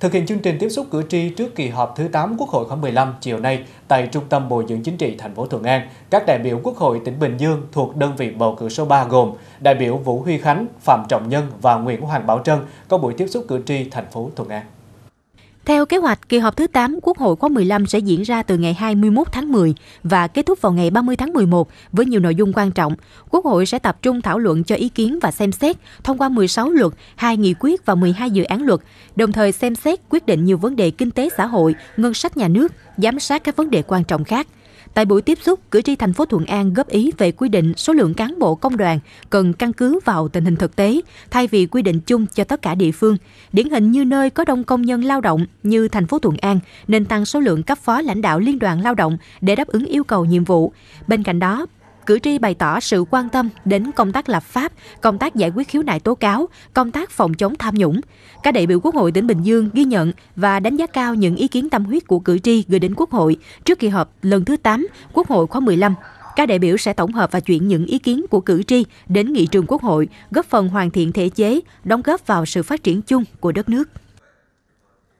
thực hiện chương trình tiếp xúc cử tri trước kỳ họp thứ 8 Quốc hội khóa 15 chiều nay tại Trung tâm Bồi dưỡng Chính trị thành phố Thuận An, các đại biểu Quốc hội tỉnh Bình Dương thuộc đơn vị bầu cử số 3 gồm đại biểu Vũ Huy Khánh, Phạm Trọng Nhân và Nguyễn Hoàng Bảo Trân có buổi tiếp xúc cử tri thành phố Thuận An. Theo kế hoạch, kỳ họp thứ 8 Quốc hội khóa 15 sẽ diễn ra từ ngày 21 tháng 10 và kết thúc vào ngày 30 tháng 11 với nhiều nội dung quan trọng. Quốc hội sẽ tập trung thảo luận cho ý kiến và xem xét thông qua 16 luật, 2 nghị quyết và 12 dự án luật, đồng thời xem xét quyết định nhiều vấn đề kinh tế xã hội, ngân sách nhà nước, giám sát các vấn đề quan trọng khác. Tại buổi tiếp xúc, cử tri thành phố Thuận An góp ý về quy định số lượng cán bộ công đoàn cần căn cứ vào tình hình thực tế, thay vì quy định chung cho tất cả địa phương. Điển hình như nơi có đông công nhân lao động như thành phố Thuận An nên tăng số lượng cấp phó lãnh đạo liên đoàn lao động để đáp ứng yêu cầu nhiệm vụ. Bên cạnh đó, cử tri bày tỏ sự quan tâm đến công tác lập pháp, công tác giải quyết khiếu nại tố cáo, công tác phòng chống tham nhũng. Các đại biểu Quốc hội tỉnh Bình Dương ghi nhận và đánh giá cao những ý kiến tâm huyết của cử tri gửi đến Quốc hội trước kỳ họp lần thứ 8 Quốc hội khóa 15 các đại biểu sẽ tổng hợp và chuyển những ý kiến của cử tri đến nghị trường Quốc hội, góp phần hoàn thiện thể chế, đóng góp vào sự phát triển chung của đất nước.